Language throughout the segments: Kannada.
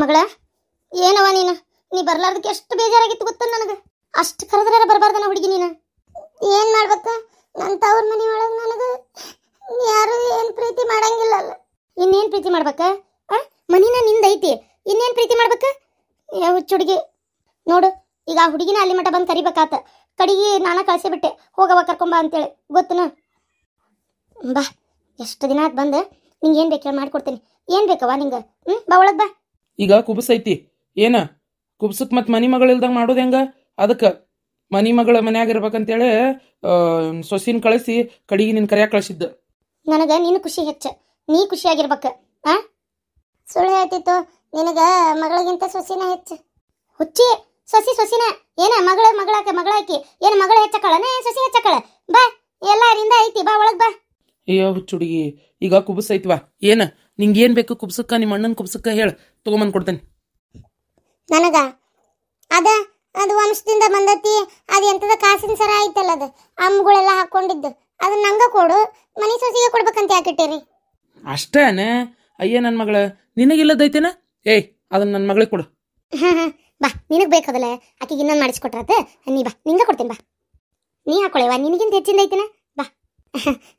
ಮಗಳ ಏನವ ನೀನು ನೀ ಬರ್ಲಾರ್ದಕ್ಕೆ ಎಷ್ಟು ಬೇಜಾರಾಗಿತ್ತು ಗೊತ್ತ ನನಗೆ ಅಷ್ಟು ಕರೆದ್ರೆ ಬರ್ಬಾರ್ದನ ಹುಡುಗಿ ನೀನು ಏನು ಮಾಡ್ಬೇಕ ನನ್ನ ತವ್ರ ಮನೆ ಒಳಗ ನನಗೆ ಯಾರು ಏನು ಪ್ರೀತಿ ಮಾಡಂಗಿಲ್ಲ ಇನ್ನೇನ್ ಪ್ರೀತಿ ಮಾಡ್ಬೇಕ ಆ ಮನಿನ ನಿಂದೈತಿ ಇನ್ನೇನ್ ಪ್ರೀತಿ ಮಾಡ್ಬೇಕ ಹುಚ್ಚು ಹುಡುಗಿ ನೋಡು ಈಗ ಆ ಹುಡುಗಿನ ಅಲ್ಲಿ ಮಠ ಬಂದು ಕರಿಬೇಕಾತ ಕಡಿಗೆ ನಾನ ಬಿಟ್ಟೆ ಹೋಗವ ಕರ್ಕೊಂಬ ಅಂತೇಳಿ ಗೊತ್ತನ ಬಾ ಎಷ್ಟು ದಿನ ಆಯ್ತು ಬಂದು ನಿಂಗೆ ಏನು ಬೇಕು ಮಾಡಿಕೊಡ್ತೀನಿ ಏನು ಬೇಕವ ನಿಂಗೆ ಹ್ಞೂ ಬಾ ಬಾ ಈಗ ಕುಬಸೈತಿ ಏನ ಕುಬ್ಸಕ್ ಮತ್ತು ಮನಿ ಮಗಳಿಲ್ದಂಗೆ ಮಾಡೋದು ಹೆಂಗ ಅದಕ್ಕೆ ಮನಿ ಮಗಳ ಮನ್ಯಾಗ ಇರ್ಬೇಕಂತೇಳಿ ಸೊಸಿನ ಕಳಿಸಿ ಕಡಿಗೆ ನಿನ್ನ ಕರೆಯಾಕ ಕಳಿಸಿದ್ದ ನನಗೆ ನಿನ್ನ ಖುಷಿ ಹೆಚ್ಚ ನೀ ಖುಷಿಯಾಗಿರ್ಬೇಕು ಆ ಸುಳ್ಳು ಹೇಳ್ತಿತ್ತು ನಿನಗ ಮಗಳಿಗಿಂತ ಸೊಸಿನ ಹೆಚ್ಚು ಹುಚ್ಚಿ ಸೊಸಿ ಸೊಸಿನ ಏನ ಮಗಳ ಮಗಳಾಕ ಮಗಳಾಕಿ ಏನು ಮಗಳ ಹೆಚ್ಚಕ್ಕಳನ ಸಸಿ ಸೊಸಿ ಹೆಚ್ಚಕ್ಕಳ ಬಾ ಎಲ್ಲರಿಂದ ಐತಿ ಬಾ ಒಳಗೆ ಬಾ ಅಯ್ಯೋ ಹುಚ್ಚುಡುಗಿ ಈಗ ಬಾ ಏನು ನಿಂಗೇನು ಬೇಕು ಕುಬ್ಸಕ್ಕ ನಿಮ್ಮ ಅಣ್ಣನ ಕುಬ್ಸಕ್ಕ ಹೇಳು ತಗೊಂಬಂದ್ ಕೊಡ್ತೇನೆ ನನಗ ಅದ ಅದು ವಂಶದಿಂದ ಬಂದತಿ ಅದು ಎಂತದ ಕಾಸಿನ ಸರ ಐತಲ್ಲ ಅದು ಅಮ್ಮಗಳೆಲ್ಲ ಹಾಕೊಂಡಿದ್ದು ಅದು ನಂಗೆ ಕೊಡು ಮನಿ ಸೊಸಿಗೆ ಕೊಡ್ಬೇಕಂತ ಯಾಕಿಟ್ಟೇರಿ ಅಷ್ಟೇನೆ ಅಯ್ಯ ನನ್ನ ಮಗಳ ನಿನಗಿಲ್ಲದೈತೇನ ಏಯ್ ಅದನ್ನ ನನ್ನ ಮಗಳಿಗೆ ಕೊಡು ಬಾ ನಿನಗ್ ಬೇಕಾದಲ್ಲ ಅಕ್ಕಿಗೆ ಇನ್ನೊಂದು ಮಾಡಿಸ್ಕೊಟ್ರತ್ತೆ ನೀ ಬಾ ನಿಂಗೇ ಕೊಡ್ತೀನಿ ಬಾ ನೀ ಹಾಕೊಳ್ಳೇವಾ ನಿನಗಿಂತ ಹೆಚ್ಚಿಂದ ಐತೇನ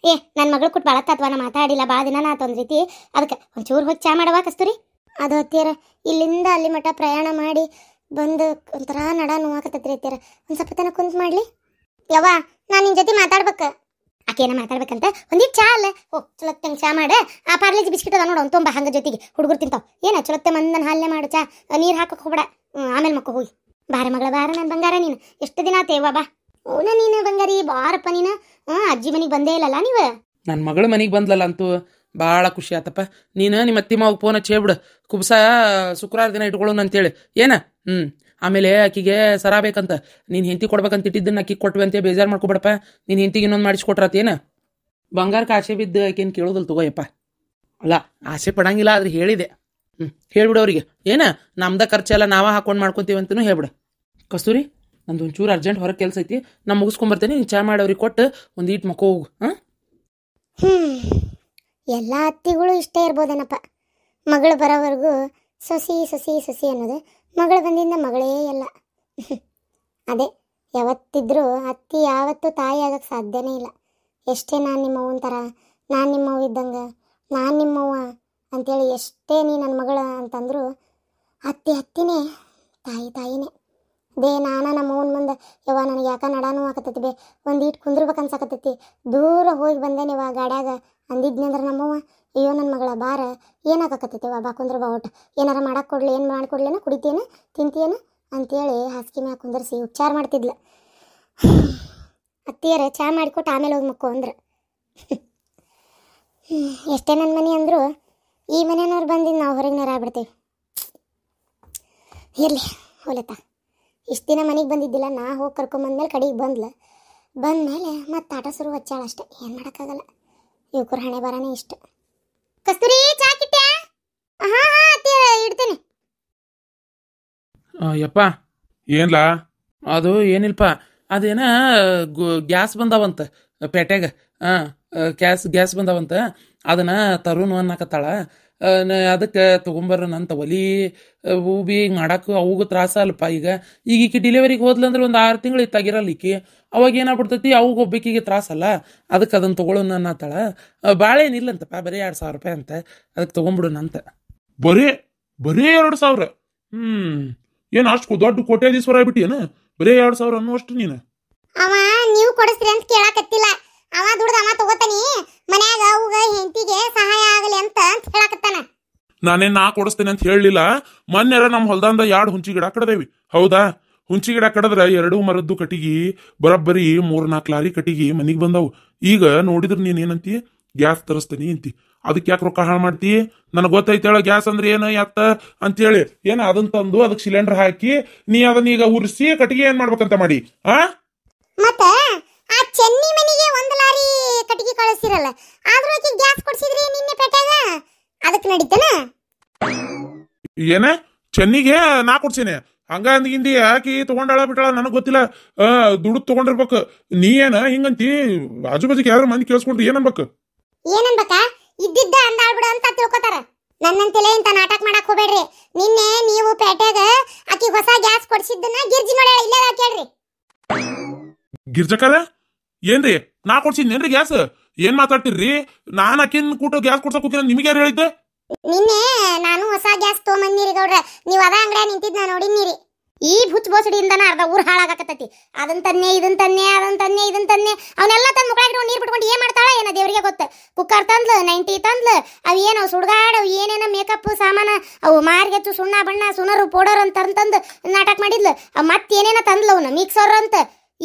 ಏ ನನ್ನ ಮಗಳು ಕೊಟ್ಟು ಭಾಳ ನಾ ಮಾತಾಡಿಲ್ಲ ಬಾ ದಿನ ನಾ ಒಂದು ರೀತಿ ಅದಕ್ಕೆ ಒಂಚೂರು ಹೋಗಿ ಚಾ ಮಾಡವ ಕಸ್ತೂರಿ ಅದು ಹತ್ತಿರ ಇಲ್ಲಿಂದ ಅಲ್ಲಿ ಮಠ ಪ್ರಯಾಣ ಮಾಡಿ ಬಂದು ಒಂಥರ ನಡ ನೋವಾಕತ್ತೈತ್ರಿ ಹತ್ತಿರ ಒಂದು ಸ್ವಲ್ಪ ತನಕ ಕುಂತ್ ಮಾಡಲಿ ಯವ್ವ ನಾನು ನಿನ್ನ ಜೊತೆ ಮಾತಾಡ್ಬೇಕು ಆಕೇನ ಮಾತಾಡ್ಬೇಕಂತ ಒಂದಿಟ್ಟು ಚಾ ಅಲ್ಲ ಓ ತಂಗೆ ಚಾ ಮಾಡ ಆ ಪಾರ್ಲೇಜಿ ಬಿಸ್ಕಿಟ್ ಅದ ನೋಡು ತುಂಬ ಹಂಗೆ ಜೊತೆಗೆ ಹುಡುಗರು ತಿಂತಾವ ಏನ ಚಲೋತ್ತೆ ಮಂದನ ಹಾಲೇ ಮಾಡು ಚಾ ನೀರು ಹಾಕಕ್ಕೆ ಹೋಗ್ಬೇಡ ಆಮೇಲೆ ಮಕ್ಕ ಹೋಗಿ ಬಾರ ಮಗಳ ಬಾರ ನನ್ನ ಬಂಗಾರ ನೀನು ಎಷ್ಟು ದಿನ ಆತೇವಾ ಬಾ ಓನ ನೀನು ಬಂಗಾರಿ ಬಾರಪ್ಪ ನೀನು ಅಜ್ಜಿ ಮನೆಗೆ ಬಂದೇ ಇಲ್ಲಲ್ಲ ನೀವ ನನ್ನ ಮಗಳ ಮನೆಗೆ ಬಂದ್ಲಲ್ಲ ಅಂತೂ ಬಹಳ ಖುಷಿ ಆತಪ್ಪ ನೀನು ನಿಮ್ಮ ಅತ್ತಿ ಮಾವು ಫೋನ್ ಹಚ್ಚೇಬಿಡು ಕುಬ್ಸ ಶುಕ್ರವಾರ ದಿನ ಇಟ್ಕೊಳ್ಳೋಣ ಅಂತೇಳಿ ಏನ ಹ್ಞೂ ಆಮೇಲೆ ಆಕಿಗೆ ಸರ ಬೇಕಂತ ನೀನು ಹೆಂಡತಿ ಕೊಡ್ಬೇಕಂತ ಇಟ್ಟಿದ್ದನ್ನ ಅಕ್ಕಿ ಕೊಟ್ವಿ ಅಂತ ಬೇಜಾರ್ ಮಾಡ್ಕೊಬಿಡಪ್ಪ ನೀನ್ ಹೆಂಡತಿಗೆ ಇನ್ನೊಂದು ಮಾಡಿಸ್ಕೊಟ್ರತ್ತೇನ ಬಂಗಾರಕ್ಕೆ ಆಸೆ ಬಿದ್ದು ಆಕೇನು ಕೇಳೋದಲ್ಲ ತಗೋಯಪ್ಪ ಅಲ್ಲ ಆಸೆ ಪಡಂಗಿಲ್ಲ ಆದ್ರೆ ಹೇಳಿದೆ ಹ್ಞೂ ಹೇಳ್ಬಿಡು ಅವ್ರಿಗೆ ಏನ ನಮ್ದ ಖರ್ಚೆಲ್ಲ ನಾವೇ ಹಾಕೊಂಡು ಮಾಡ್ಕೊತೀವಿ ಹೇಳಿ ಬಿಡು ಕಸ್ತೂರಿ ನಂದು ಒಂಚೂರು ಅರ್ಜೆಂಟ್ ಹೊರಗೆ ಕೆಲಸ ಐತಿ ನಾ ಮುಗಿಸ್ಕೊಂಬರ್ತೇನೆ ನೀನು ಚಾ ಮಾಡೋರಿಗೆ ಕೊಟ್ಟು ಒಂದು ಈಟ್ ಮಕ್ಕ ಹೋಗು ಎಲ್ಲ ಅತ್ತಿಗಳು ಇಷ್ಟೇ ಇರ್ಬೋದೇನಪ್ಪ ಮಗಳು ಬರೋವರೆಗೂ ಸೊಸಿ ಸೊಸಿ ಸೊಸಿ ಅನ್ನೋದು ಮಗಳು ಬಂದಿಂದ ಮಗಳೇ ಎಲ್ಲ ಅದೇ ಯಾವತ್ತಿದ್ರೂ ಅತ್ತಿ ಯಾವತ್ತೂ ತಾಯಿ ಆಗಕ್ಕೆ ಸಾಧ್ಯನೇ ಇಲ್ಲ ಎಷ್ಟೇ ನಾನು ನಿಮ್ಮವನ ಥರ ನಾನು ನಿಮ್ಮವ್ ಇದ್ದಂಗೆ ನಾನು ನಿಮ್ಮವ್ವ ಅಂತೇಳಿ ಎಷ್ಟೇ ನೀ ನನ್ನ ಮಗಳ ಅಂತಂದರೂ ಅತ್ತಿ ಅತ್ತಿನೇ ತಾಯಿ ತಾಯಿನೇ ದೇ ನಾನ ನಮ್ಮ ಅವನ ಮುಂದೆ ಯವ್ವ ನನಗೆ ಯಾಕೆ ನಡಾನು ಆಕತೈತಿ ಬೇ ಒಂದು ಇಟ್ಟು ಕುಂದ್ರಬೇಕು ಅನ್ಸಾಕತ್ತೈತಿ ದೂರ ಹೋಗಿ ಬಂದೇನೆ ಇವಾಗ ಗಾಡ್ಯಾಗ ಅಂದಿದ್ನಂದ್ರೆ ನಮ್ಮವ್ವ ಅಯ್ಯೋ ನನ್ನ ಮಗಳ ಬಾರ ವಾ ಬಾ ಕುಂದ್ರ ಬಾ ಒಟ್ಟು ಏನಾರ ಮಾಡಕ್ಕೆ ಕೊಡ್ಲಿ ಏನು ಮಾಡಿ ಕೊಡ್ಲೇನ ಕುಡಿತೇನ ತಿಂತೀಯೇನ ಅಂತೇಳಿ ಹಾಸಿಗೆ ಮ್ಯಾಗ ಕುಂದರ್ಸಿ ಉಪಚಾರ ಮಾಡ್ತಿದ್ಲ ಅತ್ತಿಯರ ಚಹಾ ಮಾಡಿಕೊಟ್ಟು ಆಮೇಲೆ ಹೋಗಿ ಮುಕ್ಕು ಅಂದ್ರೆ ಎಷ್ಟೇ ನನ್ನ ಮನೆ ಅಂದರೂ ಈ ಮನೆಯವ್ರು ಬಂದಿದ್ದು ನಾವು ಹೊರಗೆ ನೇರ ಆಗ್ಬಿಡ್ತೀವಿ ಇರಲಿ ಹೋಲತ್ತ ಇಷ್ಟು ದಿನ ಮನೆಗೆ ಬಂದಿದ್ದಿಲ್ಲ ನಾ ಹೋಗಿ ಕರ್ಕೊಂಬಂದ್ಮೇಲೆ ಕಡೆಗೆ ಬಂದ್ಲ ಬಂದಮೇಲೆ ಮತ್ತೆ ಆಟ ಶುರು ಹಚ್ಚಾಳ ಅಷ್ಟೆ ಏನು ಮಾಡೋಕ್ಕಾಗಲ್ಲ ಯುವಕರ ಹಣೆ ಬರಾನೆ ಇಷ್ಟ ಕಸ್ತೂರಿ ಚಾ ಹಾಂ ಇಡ್ತೇನೆ ಯಪ್ಪ ಏನ್ಲ ಅದು ಏನಿಲ್ಪ ಅದೇನ ಗ್ಯಾಸ್ ಬಂದಾವಂತ ಪೇಟೆಗೆ ಹಾಂ ಗ್ಯಾಸ್ ಗ್ಯಾಸ್ ಬಂದಾವಂತ ಅದನ್ನ ತರುಣ್ ಅನ್ನಕತ್ತಾಳ ಅದಕ್ಕೆ ತೊಗೊಂಬರೋಣ ಅಂತ ಒಲಿ ಬಿ ಮಾಡಕ್ಕೆ ಅವಗೂ ತ್ರಾಸ ಅಲ್ಪ ಈಗ ಈಗ ಈಕೆ ಡಿಲಿವರಿಗೆ ಹೋದ್ಲಂದ್ರೆ ಒಂದು ಆರು ತಿಂಗಳು ಇತ್ತಾಗಿರಲಿಕ್ಕೆ ಅವಾಗ ಏನಾಗ್ಬಿಡ್ತೈತಿ ಅವಾಗ ಒಬ್ಬಕಿಗೆ ತ್ರಾಸಲ್ಲ ಅದಕ್ಕೆ ಅದನ್ನು ತೊಗೊಳ್ಳೋಣ ಅನ್ನತ್ತಾಳ ಬಾಳೇನಿಲ್ಲಂತಪ್ಪ ಬರೀ ಎರಡು ಸಾವಿರ ರೂಪಾಯಿ ಅಂತ ಅದಕ್ಕೆ ತೊಗೊಂಬಿಡೋಣ ಅಂತ ಬರೇ ಬರೀ ಎರಡು ಸಾವಿರ ಹ್ಞೂ ಏನು ಅಷ್ಟು ದೊಡ್ಡ ಕೋಟ್ಯಾಧೀಶ್ವರ ಆಗ್ಬಿಟ್ಟಿಯೇನು ಬರೀ ಎರಡು ಸಾವಿರ ಅನ್ನೋ ಅಷ್ಟು ನೀನು ಅವ ನೀವು ಕೊಡಿಸ್ತೀರಿ ಅಂತ ಕೇಳಾಕತ್ತಿಲ್ಲ ಅವ ದುಡ್ದು ಅವ ತಗೋತಾನಿ ಮನ್ಯಾಗ ಅವಾಗ ಹೆಂಡತಿಗೆ ಸಹಾಯ ಆಗಲಿ ಅಂತ ಅಂತ ಹೇಳಕತ್ತಾನ ನಾನೇನ್ ನಾ ಕೊಡಿಸ್ತೇನೆ ಅಂತ ಹೇಳಲಿಲ್ಲ ಮೊನ್ನೆರ ನಮ್ಮ ಹೊಲ್ದಂದ ಎರಡು ಹುಂಚಿ ಗಿಡ ಕಡದೇವಿ ಹೌದಾ ಹುಂಚಿ ಗಿಡ ಕಡದ್ರ ಎರಡು ಮರದ್ದು ಕಟಿಗಿ ಬರೋಬ್ಬರಿ ಮೂರ್ ನಾಲ್ಕು ಲಾರಿ ಕಟಿಗಿ ಮನೆಗೆ ಬಂದವು ಈಗ ನೋಡಿದ್ರ ನೀನ್ ಏನಂತಿ ಗ್ಯಾಸ್ ತರಿಸ್ತೀನಿ ಅಂತಿ ಅದಕ್ಕೆ ಯಾಕೆ ರೊಕ್ಕ ಹಾಳು ಮಾಡ್ತಿ ನನಗೆ ಗೊತ್ತೈತೇಳ ಗ್ಯಾಸ್ ಅಂದ್ರೆ ಏನು ಯಾತ ಅಂತೇಳಿ ಏನು ಅದನ್ನ ತಂದು ಅದಕ್ಕೆ ಸಿಲಿಂಡರ್ ಹಾಕಿ ನೀ ಅದನ್ನ ಈಗ ಉರಿಸಿ ಕಟ್ಟಿಗೆ ಏನ್ ಮಾಡ್ಬೇಕಂತ ಮಾಡಿ ಹಾ ಮತ್ತೆ ಆ ಚೆನ್ನಿ ಮನೆಗೆ ಒಂದು ಲಾರಿ ಕಟ್ಟಿಗೆ ಕಳಿಸಿರಲ್ಲ ಆದ್ರೂ ಆಕಿ ಗ್ಯಾಸ್ ಕೊಡ್ಸಿದ್ರಿ ನಿನ್ನೆ ಪೆಟ್ಟಾಗ ಅದಕ್ಕೆ ನಡೀತನ ಏನ ಚೆನ್ನಿಗೆ ನಾ ಕೊಡ್ಸೀನಿ ಹಂಗ ಅಂದ್ಗಿಂದಿ ಆಕಿ ತಗೊಂಡಾಳ ಬಿಟ್ಟಾಳ ನನಗೆ ಗೊತ್ತಿಲ್ಲ ದುಡ್ಡು ತಗೊಂಡಿರ್ಬೇಕು ನೀ ಏನ ಹಿಂಗಂತಿ ಆಜು ಬಾಜುಗೆ ಯಾರು ಮಂದಿ ಕೇಳಿಸ್ಕೊಂಡ್ರಿ ಏನ್ ಅನ್ಬೇಕು ಇದ್ದಿದ್ದ ಅಂದಾಳ್ ಬಿಡು ಅಂತ ತಿಳ್ಕೊತಾರ ನನ್ನಂತೆಲೆ ಇಂತ ನಾಟಕ ಮಾಡಕ್ ಹೋಗ್ಬೇಡ್ರಿ ನಿನ್ನೆ ನೀವು ಪೇಟೆಗ ಆಕಿ ಹೊಸ ಗ್ಯಾಸ್ ಕೊಡ್ಸಿದ್ದನ್ನ ಗಿರ್ಜಿ ನೋಡ್ಯಾಳ ಇಲ್ಲೇ ಕೇಳ್ರಿ ಗಿರ್ಜಕಲ್ಲ ಏನ್ರಿ ನಾ ಏನ್ರಿ ಗ್ಯಾಸ್ ಏನ್ ಮಾತಾಡ್ತೀರ್ರಿ ನಾನ್ ಹಾಕಿನ್ ಕೂಟ ಗ್ಯಾಸ್ ಕೊಡ್ಸಕ್ ಹೋಗಿ ನಿಮ್ಗೆ ಯಾರು ಹೇಳಿದ್ದೆ ನಿನ್ನೆ ನಾನು ಹೊಸ ಗ್ಯಾಸ್ ತಗೊಂಬಂದಿರಿ ಗೌಡ್ರ ನೀವು ಅದ ಅಂಗಡಿಯ ನಿಂತಿದ್ ನಾ ನೋಡಿನಿರಿ ಈ ಭುಚ್ ಬೋಸಡಿಯಿಂದನ ಅರ್ಧ ಊರ್ ಹಾಳಾಗಕತ್ತೈತಿ ಅದನ್ ತನ್ನೆ ಇದನ್ ತನ್ನೆ ಅದನ್ ತನ್ನೆ ಇದನ್ ತನ್ನೆ ಅವನ್ನೆಲ್ಲ ತನ್ನ ಮುಗಳ ನೀರ್ ನೀರು ಬಿಟ್ಕೊಂಡು ಏನ್ ಮಾಡ್ತಾಳ ಏನ ದೇವರಿಗೆ ಗೊತ್ತ ಕುಕ್ಕರ್ ತಂದ್ಲು ನೈಂಟಿ ತಂದ್ಲು ಅವು ಏನು ಸುಡ್ಗಾಡ್ ಏನೇನೋ ಏನೇನ ಮೇಕಪ್ ಸಾಮಾನ ಅವು ಮಾರ್ಗೆಚ್ಚು ಸುಣ್ಣ ಬಣ್ಣ ಸುನರು ಪೌಡರ್ ಅಂತ ತಂದ್ ನಾಟಕ ಮಾಡಿದ್ಲು ಅವು ಮತ್ತೇನೇನ ತಂದ್ಲು ಅವನು ಮಿಕ್ಸರ್ ಅಂತ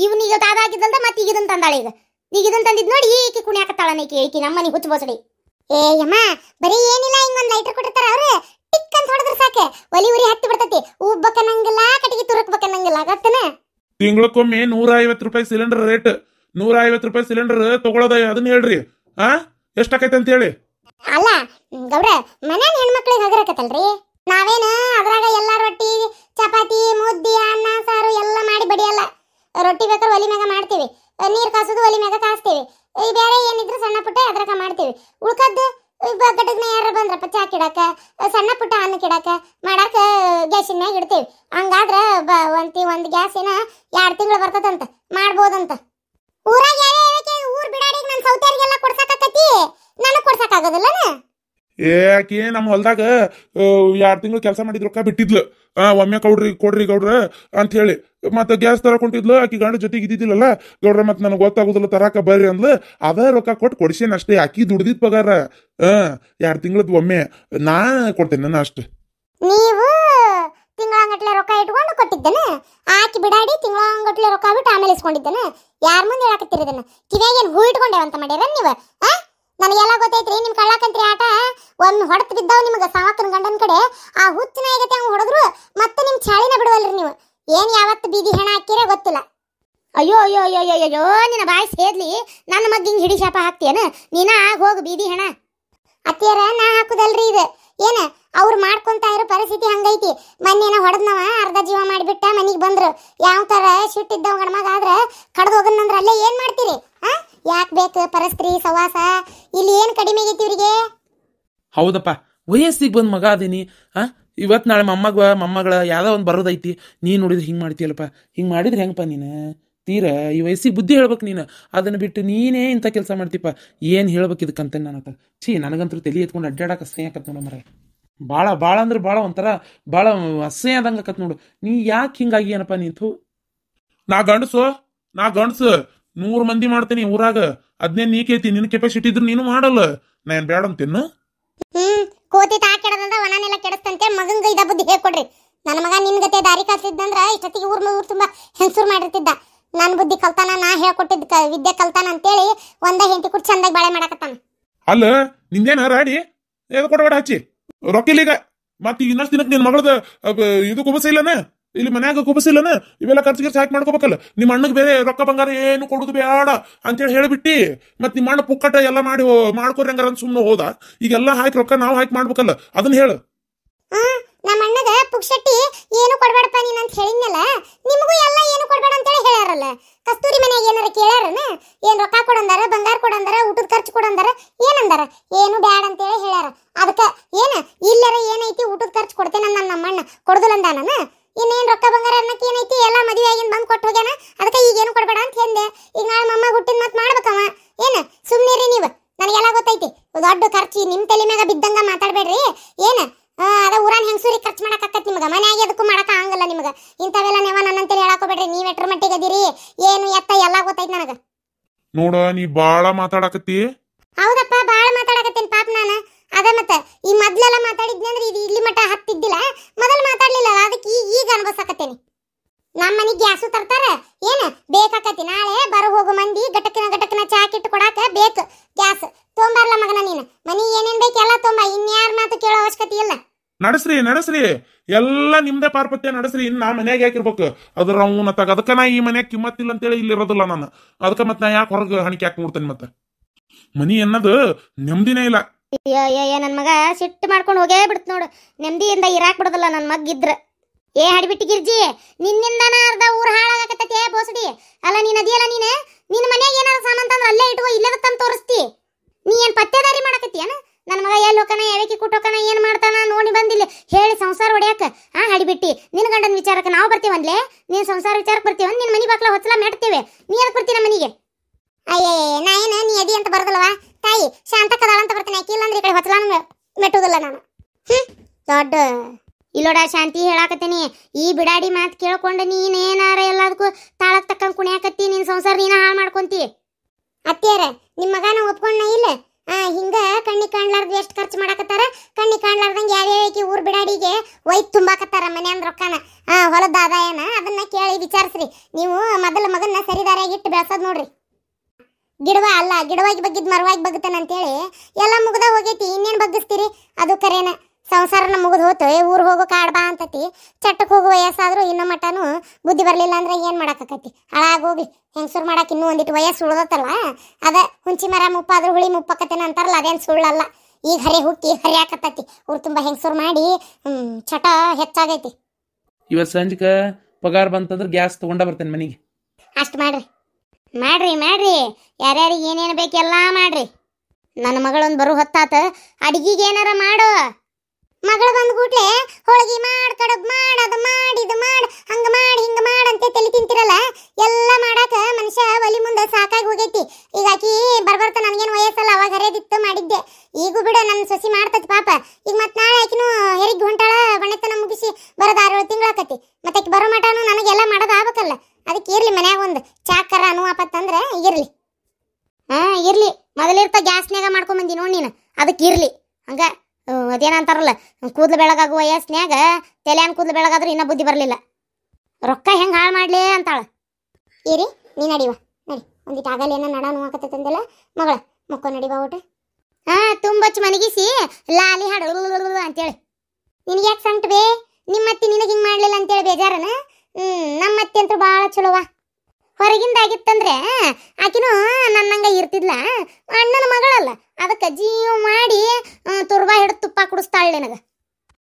ಇವನೀಗ ತಾದಾಗಿದ್ದಲ್ದ ಮತ್ತೆ ಈಗ ಇದನ್ನ ತಂದಾಳೆ ಈಗ ಈಗ ಇದನ್ನ ತಂದಿದ್ ನೋಡಿ ಈಕೆ ಕುಣ್ಯಾಕತ್ತಾಳ ನೈಕಿ ಈಕಿ ನಮ್ಮನೆ ಹುಚ್ಚು ಬೋಸಡಿ ಏ ಯಮ್ಮ ಬರೀ ಏನಿಲ್ಲ ಹಿಂಗೊಂದು ಒಂದ್ ಲೈಟರ್ ಕೊಟ್ಟಿರ್ತಾರ ಅವ್ರೆ ಟಿಕ್ ಅಂತ ಹೊಡೆದ್ರ ಸಾಕೆ ಒಲಿ ಉರಿ ಹತ್ತಿ ಬಿಡ್ತತಿ ಉಬ್ಬಕ್ಕನಂಗಿಲ್ಲ ಕಟ್ಟಿಗೆ ತುರುಕ್ಬೇಕನ್ನಂಗಿಲ್ಲ ಆಗತ್ತನ ತಿಂಗಳಕ್ಕೊಮ್ಮೆ ನೂರ ಐವತ್ತು ರೂಪಾಯಿ ಸಿಲಿಂಡರ್ ರೇಟ್ ನೂರ ಐವತ್ತು ರೂಪಾಯಿ ಸಿಲಿಂಡರ್ ತಗೊಳೋದ ಅದನ್ನ ಹೇಳ್ರಿ ಆ ಎಷ್ಟಾಕೈತೆ ಅಂತ ಹೇಳಿ ಅಲ್ಲ ಗೌರ ಮನೇನ ಹೆಣ್ಮಕ್ಳಿಗೆ ಹಗರಕತ್ತಲ್ರಿ ನಾವೇನು ಅದ್ರಾಗ ಎಲ್ಲ ರೊಟ್ಟಿ ಚಪಾತಿ ಮುದ್ದಿ ಅನ್ನ ಸಾರು ಎಲ್ಲ ಮಾಡಿ ಬಡಿಯಲ್ಲ ರೊಟ್ಟಿ ಬೇಕಾದ್ರೆ ಒಲಿ ಮ್ಯಾಗ ಮಾಡ್ತೀವಿ ನೀರು ಕಾಸೋದು ಒಲಿ ಮ್ಯಾಗ ಕಾಸ್ತೀವಿ ಈ ಬೇರೆ ಏನಿದ್ರು ಸಣ್ಣ ಪುಟ್ಟ ಅದ್ರಾಗ ಮಾಡ್ತೀವಿ ಉಳ್ಕದ್ದು ಗಡ್ಡದ ಯಾರು ಬಂದ್ರಪ್ಪ ಚಾ ಕಿಡಾಕ ಸಣ್ಣ ಪುಟ್ಟ ಅನ್ನ ಕಿಡಾಕ ಮಾಡಾಕ ಗ್ಯಾಸಿನ ಮ್ಯಾಗ ಇಡ್ತೀವಿ ಹಂಗಾದ್ರೆ ಬ ಒಂತಿ ಒಂದು ಗ್ಯಾಸಿನ ಎರಡು ತಿಂಗಳು ಬರ್ತದಂತ ಮಾಡ್ಬೋದಂತ ಊರಾಗ ಯಾರ್ಯಾರಕ್ಕೆ ಊರ್ ಬಿಡಾಡಿಗೆ ನನ್ನ ಸೌತ್ಯರಿಗೆಲ್ಲ ಕೊಡ್ಸಕ್ಕಾಕತಿ ನನಗೆ ಕೊಡ್ಸಕ್ಕಾಗೋದಿಲ್ಲನ ಏ ಏಕೆ ನಮ್ಮ ಹೊಲ್ದಾಗ ಎರಡು ತಿಂಗಳು ಕೆಲಸ ಮಾಡಿದ ರೊಕ್ಕ ಬಿಟ್ಟಿದ್ಲು ಒಮ್ಮೆ ಕೊಡ್ರಿ ಕೊಡ್ರಿ ಗೌಡ್ರ ಅಂತ ಹೇಳಿ ಮತ್ತೆ ಗ್ಯಾಸ್ ತರಕೊಂಡಿದ್ಲು ಆಕಿ ಗಂಡ ಜೊತೆಗೆ ಇದ್ದಿದ್ದಿಲ್ಲಲ್ಲ ಗೌಡ್ರ ಮತ್ತೆ ನನಗೆ ಗೊತ್ತಾಗೋದಿಲ್ಲ ತರಾಕ ಬರ್ರಿ ಅಂದ್ಲು ಅದೇ ರೊಕ್ಕ ಕೊಟ್ಟು ಕೊಡಿಸೇನ ಅಷ್ಟೇ ಆಕಿ ದುಡ್ದಿದ್ ಪಗಾರ ಹಾಂ ಎರಡು ತಿಂಗಳದ್ ಒಮ್ಮೆ ನಾ ಕೊಡ್ತೇನೆ ನಾನು ಅಷ್ಟೇ ನೀವು ತಿಂಗಳಂಗಟ್ಲೆ ರೊಕ್ಕ ಇಟ್ಕೊಂಡು ಕೊಟ್ಟಿದ್ದೇನೆ ಆಕಿ ಬಿಡಾಡಿ ತಿಂಗಳಂಗಟ್ಲೆ ರೊಕ್ಕ ಬಿಟ್ಟು ಆಮೇಲೆ ಇಸ್ಕೊಂಡಿದ್ದೇನೆ ಯಾರ ಮುಂದೆ ಹೇಳಕತ್ತಿರೋದನ್ನ ಕಿವಿಯಾಗೇನು ಹೂ ಇಟ್ಕೊಂಡೇವಂತ ಮಾಡ್ಯಾರ ನೀವು ಹಾಂ ನನಗೆಲ್ಲ ಗೊತ್ತೈತ್ರಿ ನಿಮ್ ಕಳ್ಳಕಂತ್ರಿ ಆಟ ಒಂದ್ ಹೊಡೆತ್ ಬಿದ್ದಾವ್ ನಿಮ್ಗೆ ಗಂಡನ ಗಂಡನ್ ಕಡೆ ಆ ಹುತ್ತಿನ ಐತೆ ಅವ್ನು ಹೊಡೆದ್ರು ಮತ್ತೆ ನಿಮ್ ಚಾಳಿನ ಬಿಡುವಲ್ರಿ ನೀವು ಏನ್ ಯಾವತ್ತು ಬೀದಿ ಹೆಣ ಹಾಕಿರ ಗೊತ್ತಿಲ್ಲ ಅಯ್ಯೋ ಅಯ್ಯೋ ಅಯ್ಯೋ ಅಯ್ಯೋ ಅಯ್ಯೋ ನಿನ್ನ ಬಾಯಿ ಸೇರ್ಲಿ ನನ್ನ ಮಗ್ ಹಿಡಿ ಶಾಪ ಹಾಕ್ತೀಯನ ನೀನ ಹೋಗು ಬೀದಿ ಹೆಣ ಅತ್ತಿಯರ ನಾ ಹಾಕುದಲ್ರಿ ಇದು ಏನ ಅವ್ರು ಮಾಡ್ಕೊಂತ ಇರೋ ಪರಿಸ್ಥಿತಿ ಹಂಗೈತಿ ಮನ್ನೇನ ಹೊಡೆದ್ನವ ಅರ್ಧ ಜೀವ ಮಾಡಿಬಿಟ್ಟ ಮನಿಗೆ ಬಂದ್ರು ಯಾವ ತರ ಶಿಟ್ಟಿದ್ದವ ಗಣಮಗ ಗಣಮಗ ಆದ್ರೆ ಕಡ್ದು ಹೋಗನ್ ಅಲ್ಲೇ ಏನು ಮಾಡ್ತೀರಿ ಯಾಕೆ ಬೇಕು ಪರಸ್ತ್ರೀ ಸವಾಸ ಇಲ್ಲಿ ಏನು ಕಡಿಮೆ ಇವರಿಗೆ ಹೌದಪ್ಪ ವಯಸ್ಸಿಗೆ ಬಂದು ಮಗ ಅದೀನಿ ಆ ಇವತ್ತು ನಾಳೆ ಮೊಮ್ಮಗ ಮೊಮ್ಮಗಳ ಯಾವುದೋ ಒಂದು ಬರೋದೈತಿ ನೀನು ನೋಡಿದ್ರೆ ಹಿಂಗೆ ಮಾಡ್ತೀಯಲ್ಲಪ್ಪ ಹಿಂಗೆ ಮಾಡಿದ್ರೆ ಹೆಂಗಪ್ಪ ನೀನು ತೀರ ಈ ವಯಸ್ಸಿಗೆ ಬುದ್ಧಿ ಹೇಳ್ಬೇಕು ನೀನು ಅದನ್ನು ಬಿಟ್ಟು ನೀನೇ ಇಂಥ ಕೆಲಸ ಮಾಡ್ತೀಪ್ಪ ಏನು ಹೇಳ್ಬೇಕು ಇದಕ್ಕಂತ ನಾನು ಅಂತ ಛೀ ನನಗಂತೂ ತಲೆ ಎತ್ಕೊಂಡು ಅಡ್ಡಾಡಕ್ಕೆ ಅಸಹ್ಯಾಕತ್ ನೋಡ ಮರ ಭಾಳ ಭಾಳ ಅಂದ್ರೆ ಭಾಳ ಒಂಥರ ಭಾಳ ಅಸಹ್ಯ ಆದಂಗೆ ನೋಡು ನೀ ಯಾಕೆ ಹಿಂಗಾಗಿ ಏನಪ್ಪ ನೀನು ನಾ ಗಂಡಸು ನಾ ಗಂಡಸು ನೂರು ಮಂದಿ ಮಾಡ್ತೀನಿ ಊರಾಗ ಅದ್ನೇನ್ ನೀಕೆ ಕೇತಿ ನಿನ್ನ ಕೆಪಾಸಿಟಿ ಇದ್ರೆ ನೀನು ಮಾಡಲ್ಲ ನಾನು ಬೇಡ ಅಂತೇನು ಹ್ಮ್ ಕೋತಿ ತಾ ಕೆಡದಂದ ವನನೆಲ್ಲ ಕೆಡಸ್ತಂತೆ ಮಗಂಗ ಇದ ಬುದ್ಧಿ ಹೇಳ್ಕೊಡ್ರಿ ನನ್ನ ಮಗ ನಿನ್ ಗತೆ ದಾರಿ ಕಲ್ಸಿದ್ದಂದ್ರ ಇಷ್ಟೊತ್ತಿಗೆ ಊರ್ ಊರ್ ತುಂಬಾ ಹೆಂಗಸೂರ್ ಮಾಡಿರ್ತಿದ್ದ ನನ್ ಬುದ್ಧಿ ಕಲ್ತಾನ ನಾ ಹೇಳ್ಕೊಟ್ಟಿದ್ ಕ- ವಿದ್ಯೆ ಕಲ್ತಾನ ಅಂತೇಳಿ ಒಂದ ಹೆಂಡತಿ ಕೂಡ ಚಂದಾಗಿ ಬಾಳೆ ಮಾಡಕತ್ತಾನ ಅಲ್ಲ ನಿಂದೇನ ರಾಡಿ ಏದು ಕೊಡಬೇಡ ಹಚ್ಚಿ ರೊಕ್ಕ ಇಲ್ಲೀಗ ಮತ್ತೆ ಇನ್ನಷ್ಟು ದಿನಕ್ಕೆ ನಿನ್ನ ಮಗಳದ ಇದು ಕುಬಸ ಇಲ್ಲನ ಇಲ್ಲಿ ಮನ್ಯಾಗ ಕುಬಸಿಲ್ಲನ ಇವೆಲ್ಲ ಖರ್ಚು ಗಿರ್ಚು ಹಾಕಿ ಮಾಡ್ಕೋಬೇಕಲ್ಲ ನಿಮ್ಮ ಅಣ್ಣಗೆ ಬೇರೆ ರೊಕ್ಕ ಬಂಗಾರ ಏನು ಕೊಡುದು ಬೇಡ ಅಂತೇಳಿ ಹೇಳಿಬಿಟ್ಟು ಮತ್ತೆ ನಿಮ್ಮ ಅಣ್ಣ ಪುಕ್ಕಟ ಎಲ್ಲ ಮಾಡಿ ಮಾಡ್ಕೋರಿ ಹಂಗಾರ ಅಂತ ಸುಮ್ಮನೆ ಹೋದ ಈಗೆಲ್ಲ ಹಾಕಿ ರೊಕ್ಕ ನಾವು ಹಾಕಿ ಮಾಡ್ಬೇಕಲ್ಲ ಅದನ್ನ ಹೇಳು ನಮ್ಮ ಅಣ್ಣಗ ಪುಕ್ಷಟ್ಟಿ ಏನು ಕೊಡಬೇಡಪ್ಪ ನೀನು ಅಂತ ಹೇಳಿದ್ನಲ್ಲ ನಿಮಗೂ ಎಲ್ಲ ಏನು ಕೊಡಬೇಡ ಅಂತ ಹೇಳಿ ಹೇಳ್ಯಾರಲ್ಲ ಕಸ್ತೂರಿ ಮನೆಗೆ ಏನಾರ ಕೇಳ್ಯಾರನ ಏನು ರೊಕ್ಕ ಕೊಡಂದಾರ ಬಂಗಾರ ಕೊಡಂದಾರ ಊಟದ ಖರ್ಚು ಕೊಡಂದಾರ ಏನಂದಾರ ಏನು ಬ್ಯಾಡ ಅಂತ ಹೇಳಿ ಹೇಳ್ಯಾರ ಅದಕ್ಕೆ ಏನು ಇಲ್ಲರ ಏನೈತಿ ಊಟದ ಖರ್ಚು ಕೊಡ್ತೇನೆ ನನ್ನ ನಮ್ಮ ಅಣ್ಣ ಕೊಡದಲ್ಲಂದ ನಾನು ಇನ್ನೇನ್ ರೊಕ್ಕ ಬಂಗಾರ ಅನ್ನಕ್ಕೆ ಏನೈತಿ ಎಲ್ಲ ಮದುವೆ ಆಗಿನ ಬಂದ್ ಕೊಟ್ಟು ಹೋಗ್ಯಾನ ಅದಕ್ಕೆ ಈಗ ಏನು ಕೊಡಬೇಡ ಅಂತ ಹೇಳ್ದೆ ಈಗ ನಾಳೆ ಮಮ್ಮ ಹುಟ್ಟಿನ ಮತ್ ಮಾಡ್ಬೇಕವ ಏನ ಸುಮ್ಮನೆ ರೀ ನೀವು ನನಗೆಲ್ಲ ಗೊತ್ತೈತಿ ದೊಡ್ಡ ಖರ್ಚು ನಿಮ್ಮ ತಲೆ ಮ್ಯಾಗ ಬಿದ್ದಂಗ ಮಾತಾಡಬೇಡ್ರಿ ಏನ ಅದ ಊರಾನ ಹೆಂಗಸೂರಿ ಖರ್ಚು ಮಾಡಕ್ಕಾಕತ್ ನಿಮ್ಗೆ ಮನೆಯಾಗಿ ಅದಕ್ಕೂ ಮಾಡಕ್ ಆಗಲ್ಲ ನಿಮಗೆ ಇಂಥವೆಲ್ಲ ನೀವ ನನ್ನಂತೇಳಿ ಹೇಳಕೋಬೇಡ್ರಿ ನೀವು ಎಟ್ರ ಮಟ್ಟಿಗೆ ಅದಿರಿ ಏನು ಎತ್ತ ಎಲ್ಲ ಗೊತ್ತೈತಿ ನನಗೆ ನೋಡ ನೀ ಬಾಳ ಮಾತಾಡಕತ್ತಿ ಹೌದಪ್ಪ ಈ ಮೊದ್ಲೆಲ್ಲ ಮಾತಾಡಿದ್ನೆ ಅಂದ್ರೆ ಇದು ಇಲ್ಲಿ ಮಟ್ಟ ಹತ್ತಿದ್ದಿಲ್ಲ ಮೊದಲು ಮಾತಾಡ್ಲಿಲ್ಲ ಅದಕ್ಕೆ ಈಗ ಈಗ ನಮ್ಮ ಮನೆಗೆ ಗ್ಯಾಸು ತರ್ತಾರ ಏನು ಬೇಕಾಕತಿ ನಾಳೆ ಬರ ಹೋಗೋ ಮಂದಿ ಘಟಕನ ಚಾಕ್ ಇಟ್ಟು ಕೊಡಾಕ ಬೇಕು ಗ್ಯಾಸ್ ತೊಂಬರ್ಲ ಮಗನ ನೀನು ಮನಿ ಏನೇನ್ ಬೇಕು ಎಲ್ಲ ತೊಂಬ ಇನ್ಯಾರ ಮಾತು ಕೇಳೋ ಅವಶ್ಯಕತೆ ಇಲ್ಲ ನಡಸ್ರಿ ನಡಸ್ರಿ ಎಲ್ಲ ನಿಮ್ದೇ ಪಾರ್ಪತ್ಯ ನಡಸ್ರಿ ಇನ್ನು ನಾ ಯಾಕೆ ಯಾಕಿರ್ಬೇಕು ಅದ್ರ ಅವನ ತಗ ಅದಕ್ಕೆ ನಾ ಈ ಮನ್ಯಾಗ ಕಿಮ್ಮತ್ತಿಲ್ಲ ಅಂತೇಳಿ ಇಲ್ಲಿರೋದಿಲ್ಲ ನಾನು ಅದಕ್ಕೆ ಮತ್ತೆ ನಾ ಯಾಕೆ ಹೊರಗೆ ಹಣಿಕೆ ಹಾಕಿ ಮತ್ತೆ ಮನಿ ಅನ್ನೋದು ನೆಮ್ಮದಿನೇ ಇಲ್ಲ ನನ್ನ ಮಗ ಸಿಟ್ಟು ಮಾಡ್ಕೊಂಡು ಹೋಗೇ ಬಿಡ್ತು ನೋಡು ನೆಮ್ಮದಿಯಿಂದ ಇರಾಕ್ ಬಿಡೋದಲ್ಲ ನನ್ನ ಮಗ್ ಇದ್ರ ಏ ಹಡಿಬಿಟ್ಟು ಗಿರ್ಜಿ ನಿನ್ನಿಂದನ ಅರ್ಧ ಊರು ಏ ಬೋಸಡಿ ಅಲ್ಲ ನೀನು ಅದಿಯಲ್ಲ ನೀನು ನಿನ್ನ ಮನೆಯಾಗ ಏನಾದ್ರು ಸಾಮಾನು ತಂದ್ರೆ ಅಲ್ಲೇ ಇಟ್ಕೋ ಇಲ್ಲದ ತಂದು ತೋರಿಸ್ತಿ ನೀ ಏನು ಪತ್ತೆದಾರಿ ಮಾಡಕತ್ತೀಯನ ನನ್ನ ಮಗ ಎಲ್ಲಿ ಹೋಗಣ ಯಾವಕ್ಕೆ ಕೊಟ್ಟೋಕನ ಏನು ಮಾಡ್ತಾನ ನೋಡಿ ಬಂದಿಲ್ಲ ಹೇಳಿ ಸಂಸಾರ ಹೊಡಿಯಾಕ ಆ ಹಡಿಬಿಟ್ಟಿ ನಿನ್ನ ಗಂಡನ ವಿಚಾರಕ್ಕೆ ನಾವು ಬರ್ತೀವನ್ಲೇ ನೀನು ಸಂಸಾರ ವಿಚಾರಕ್ಕೆ ಬರ್ತೀವ ನಿನ್ನ ಮನೆ ಬಾಕ್ಲ ಹೊಸಲ ಮಾಡ್ತೇವೆ ನೀ ಅದಕ್ಕೆ ಕೊಡ್ತೀನ ಮನೆಗೆ ಅಯ್ಯೇ ನಾ ಏನು ನೀ ಅದಿ ಅಂತ ಬರ್ದಲ್ವಾ ತಾಯಿ ಶಾಂತ ಕದಾಳ ಅಂತ ಬರ್ತಾನೆ ಯಾಕೆ ಇಲ್ಲಾಂದ್ರೆ ಈ ಕಡೆ ನಾನು ಮೆಟ್ಟುವುದಿಲ್ಲ ನಾನು ಹ್ಞೂ ದೊಡ್ಡ ಇಲ್ಲೋಡ ಶಾಂತಿ ಹೇಳಾಕತ್ತೀನಿ ಈ ಬಿಡಾಡಿ ಮಾತು ಕೇಳ್ಕೊಂಡು ನೀನೇನಾರ ಎಲ್ಲದಕ್ಕೂ ತಾಳಕ್ ತಕ್ಕಂಗೆ ಕುಣಿಯಾಕತ್ತಿ ನಿನ್ನ ಸಂಸಾರ ನೀನ ಹಾಳು ಮಾಡ್ಕೊಂತಿ ಅತ್ತಿಯರ ನಿಮ್ಮ ಮಗನ ನಾ ಇಲ್ಲ ಹಿಂಗ ಕಣ್ಣಿ ಕಾಣ್ಲಾರ್ದು ಎಷ್ಟು ಖರ್ಚು ಮಾಡಾಕತ್ತಾರ ಕಣ್ಣಿ ಕಾಣ್ಲಾರ್ದಂಗೆ ಯಾವ್ಯಾವ ಊರ್ ಬಿಡಾಡಿಗೆ ಒಯ್ದು ತುಂಬಾಕತ್ತಾರ ಮನೆಯಂದ ರೊಕ್ಕನ ಹೊಲದ ಆದಾಯನ ಅದನ್ನ ಕೇಳಿ ವಿಚಾರಿಸ್ರಿ ನೀವು ಮೊದಲ ಮಗನ್ನ ಸರಿದಾರಾಗಿಟ್ಟು ಬೆಳೆಸೋದು ನೋಡ್ರಿ ಗಿಡವ ಅಲ್ಲ ಗಿಡವಾಗಿ ಬಗ್ಗಿದ್ ಮರವಾಗಿ ಅಂತ ಅಂತೇಳಿ ಎಲ್ಲ ಮುಗ್ದ ಹೋಗೈತಿ ಇನ್ನೇನು ಬಗ್ಗಿಸ್ತೀರಿ ಅದು ಕರೇನ ಸಂಸಾರನ ಮುಗಿದು ಹೋತು ಊರು ಹೋಗೋ ಕಾಡ್ಬಾ ಬಾ ಅಂತತಿ ಚಟ್ಟಕ್ಕೆ ಹೋಗುವ ವಯಸ್ಸಾದ್ರೂ ಇನ್ನೂ ಮಟ್ಟನು ಬುದ್ಧಿ ಬರಲಿಲ್ಲ ಅಂದ್ರೆ ಏನು ಮಾಡೋಕ್ಕಾಕತಿ ಹೋಗ್ಲಿ ಹೆಂಗಸರು ಮಾಡಕ್ಕೆ ಇನ್ನೂ ಒಂದಿಟ್ಟು ವಯಸ್ಸು ಉಳ್ದತ್ತಲ್ಲ ಅದ ಹುಂಚಿ ಮರ ಮುಪ್ಪಾದ್ರೂ ಹುಳಿ ಮುಪ್ಪಕತ್ತೇನ ಅಂತಾರಲ್ಲ ಅದೇನು ಸುಳ್ಳಲ್ಲ ಈಗ ಹರಿ ಹುಕ್ಕಿ ಹಾಕತ್ತತಿ ಊರು ತುಂಬ ಹೆಂಗಸರು ಮಾಡಿ ಚಟ ಹೆಚ್ಚಾಗೈತಿ ಇವತ್ತು ಸಂಜೆಗೆ ಪಗಾರ ಬಂತಂದ್ರೆ ಗ್ಯಾಸ್ ತಗೊಂಡ ಬರ್ತೇನೆ ಮನೆಗೆ ಅಷ್ಟು ಮಾಡ್ರಿ ಮಾಡ್ರಿ ಮಾಡ್ರಿ ಯಾರ್ಯಾರಿಗೆ ಏನೇನು ಬೇಕೆಲ್ಲ ಮಾಡ್ರಿ ನನ್ನ ಮಗಳೊಂದು ಬರು ಹೊತ್ತಾತ ಅಡಿಗೆಗೆ ಏನಾರ ಮಾಡು ಮಗಳು ಬಂದ ಕೂಡ್ಲೆ ಹೋಳಿಗೆ ಮಾಡ್ ಕಡಬ್ ಮಾಡ್ ಅದು ಮಾಡ್ ಇದು ಮಾಡ್ ಹಂಗ ಮಾಡಿ ಹಿಂಗ ಮಾಡ್ ಅಂತ ತಲೆ ತಿಂತಿರಲ್ಲ ಎಲ್ಲ ಮಾಡಾಕ ಮನುಷ್ಯ ಒಲಿ ಮುಂದೆ ಸಾಕಾಗಿ ಹೋಗೈತಿ ಈಗಾಕಿ ಆಕಿ ಬರ್ಬರ್ತ ನನಗೇನು ವಯಸ್ಸಲ್ಲ ಅವಾಗ ಹರಿಯದಿತ್ತು ಮಾಡಿದ್ದೆ ಈಗೂ ಬಿಡ ನನ್ನ ಸೊಸಿ ಮಾಡ ಬೆಳಗಾಗ ಬೆಳಗಾಗುವ ತಲೆ ತಲೆಯನ್ ಕೂದಲು ಬೆಳಗಾದ್ರೂ ಇನ್ನೂ ಬುದ್ಧಿ ಬರಲಿಲ್ಲ ರೊಕ್ಕ ಹೆಂಗೆ ಹಾಳು ಮಾಡಲಿ ಅಂತಾಳೆ ಇರಿ ನೀ ನಡೀವ ನಡಿ ಒಂದಿಟ್ಟು ಆಗಲ್ಲ ಏನೋ ನಡ ಮಗಳ ಮಕ್ಕೋ ನಡಿವ ಊಟ ಹಾ ತುಂಬಚ್ಚು ಮನಗಿಸಿ ಲಾಲಿ ಹಾಡು ಅಂತೇಳಿ ನಿನಗೆ ಯಾಕೆ ಸಂಕಟ ಬೇ ನಿನಗೆ ಹಿಂಗೆ ಮಾಡಲಿಲ್ಲ ಅಂತೇಳಿ ಬೇಜಾರನ ಹ್ಞೂ ನಮ್ಮತ್ತಿ ಅಂತೂ ಭಾಳ ಹೊರಗಿಂದ ಹೊರಗಿಂದಾಗಿತ್ತಂದ್ರೆ ಆಕಿನೂ ನನ್ನಂಗ ಇರ್ತಿದ್ಲ ಅಣ್ಣನ ಮಗಳಲ್ಲ ಅದಕ್ಕೆ ಜೀವ ಮಾಡಿ ತುರ್ಬಾ ಹಿಡಿದು ತುಪ್ಪ ಕುಡಿಸ್ತಾಳೆ ನನಗೆ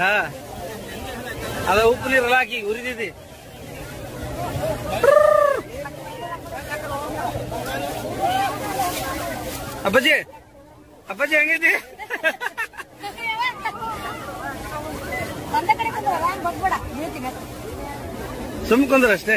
ಹಾ ಅದ ಉಪ್ಪು ನೀರಲ್ಲ ಹಾಕಿ ಉರಿದಿದ್ದಿ ಅಪ್ಪಾಜಿ ಅಪ್ಪಾಜಿ ಹೆಂಗೈತಿ ಸುಮ್ ಅಷ್ಟೇ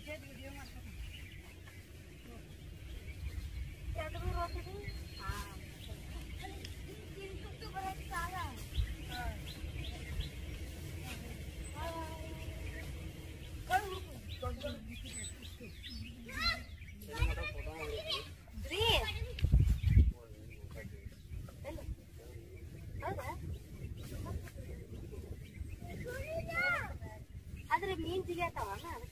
在打玩呢。